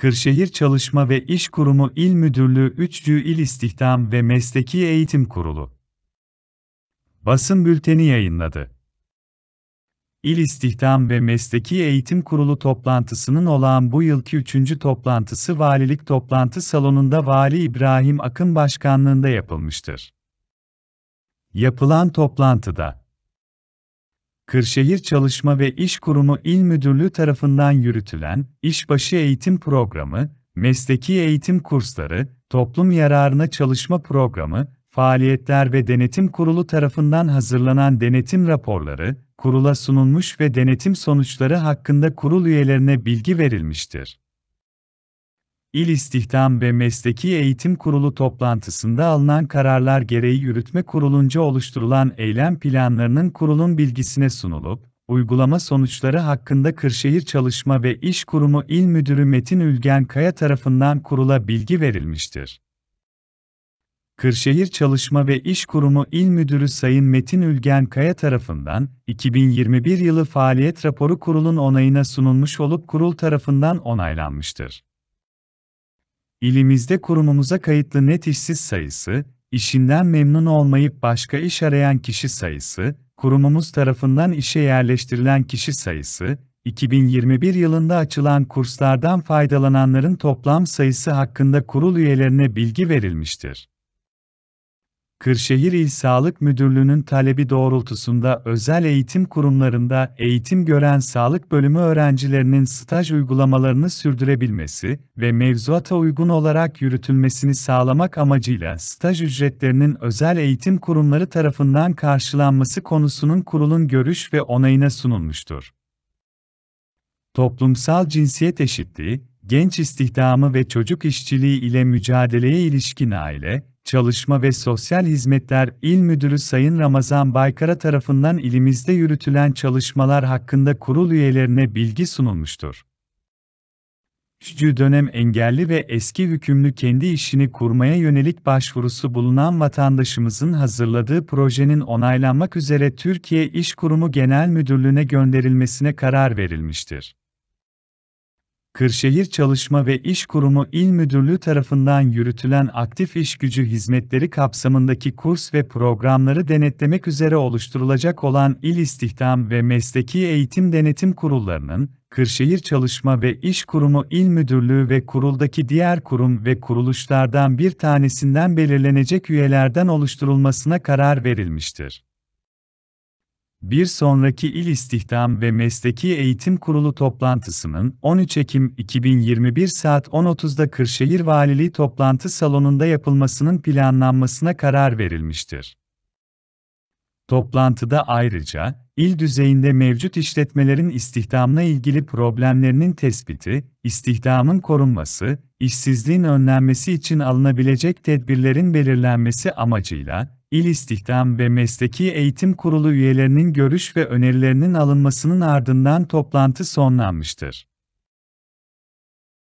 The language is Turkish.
Kırşehir Çalışma ve İş Kurumu İl Müdürlüğü 3. İl İstihdam ve Mesleki Eğitim Kurulu basın bülteni yayınladı. İl İstihdam ve Mesleki Eğitim Kurulu toplantısının olan bu yılki üçüncü toplantısı valilik toplantı salonunda Vali İbrahim Akın başkanlığında yapılmıştır. Yapılan toplantıda Kırşehir Çalışma ve İş Kurumu İl Müdürlüğü tarafından yürütülen İşbaşı Eğitim Programı, Mesleki Eğitim Kursları, Toplum Yararına Çalışma Programı, Faaliyetler ve Denetim Kurulu tarafından hazırlanan denetim raporları, kurula sunulmuş ve denetim sonuçları hakkında kurul üyelerine bilgi verilmiştir. İl İstihdam ve Mesleki Eğitim Kurulu toplantısında alınan kararlar gereği yürütme kurulunca oluşturulan eylem planlarının kurulun bilgisine sunulup, uygulama sonuçları hakkında Kırşehir Çalışma ve İş Kurumu İl Müdürü Metin Ülgen Kaya tarafından kurula bilgi verilmiştir. Kırşehir Çalışma ve İş Kurumu İl Müdürü Sayın Metin Ülgen Kaya tarafından 2021 yılı faaliyet raporu kurulun onayına sunulmuş olup kurul tarafından onaylanmıştır. İlimizde kurumumuza kayıtlı net işsiz sayısı, işinden memnun olmayıp başka iş arayan kişi sayısı, kurumumuz tarafından işe yerleştirilen kişi sayısı, 2021 yılında açılan kurslardan faydalananların toplam sayısı hakkında kurul üyelerine bilgi verilmiştir. Kırşehir İl Sağlık Müdürlüğü'nün talebi doğrultusunda özel eğitim kurumlarında eğitim gören sağlık bölümü öğrencilerinin staj uygulamalarını sürdürebilmesi ve mevzuata uygun olarak yürütülmesini sağlamak amacıyla staj ücretlerinin özel eğitim kurumları tarafından karşılanması konusunun kurulun görüş ve onayına sunulmuştur toplumsal cinsiyet eşitliği, genç istihdamı ve çocuk işçiliği ile mücadeleye ilişkin aile, Çalışma ve Sosyal Hizmetler il Müdürü Sayın Ramazan Baykara tarafından ilimizde yürütülen çalışmalar hakkında kurul üyelerine bilgi sunulmuştur. Şu dönem engelli ve eski hükümlü kendi işini kurmaya yönelik başvurusu bulunan vatandaşımızın hazırladığı projenin onaylanmak üzere Türkiye İş Kurumu Genel Müdürlüğü'ne gönderilmesine karar verilmiştir. Kırşehir Çalışma ve İş Kurumu İl Müdürlüğü tarafından yürütülen aktif iş gücü hizmetleri kapsamındaki kurs ve programları denetlemek üzere oluşturulacak olan İl İstihdam ve Mesleki Eğitim Denetim Kurullarının, Kırşehir Çalışma ve İş Kurumu İl Müdürlüğü ve kuruldaki diğer kurum ve kuruluşlardan bir tanesinden belirlenecek üyelerden oluşturulmasına karar verilmiştir. Bir sonraki İl İstihdam ve Mesleki Eğitim Kurulu toplantısının 13 Ekim 2021 saat 10.30'da Kırşehir Valiliği toplantı salonunda yapılmasının planlanmasına karar verilmiştir. Toplantıda ayrıca, il düzeyinde mevcut işletmelerin istihdamla ilgili problemlerinin tespiti, istihdamın korunması, işsizliğin önlenmesi için alınabilecek tedbirlerin belirlenmesi amacıyla, İl İstihdam ve Mesleki Eğitim Kurulu üyelerinin görüş ve önerilerinin alınmasının ardından toplantı sonlanmıştır.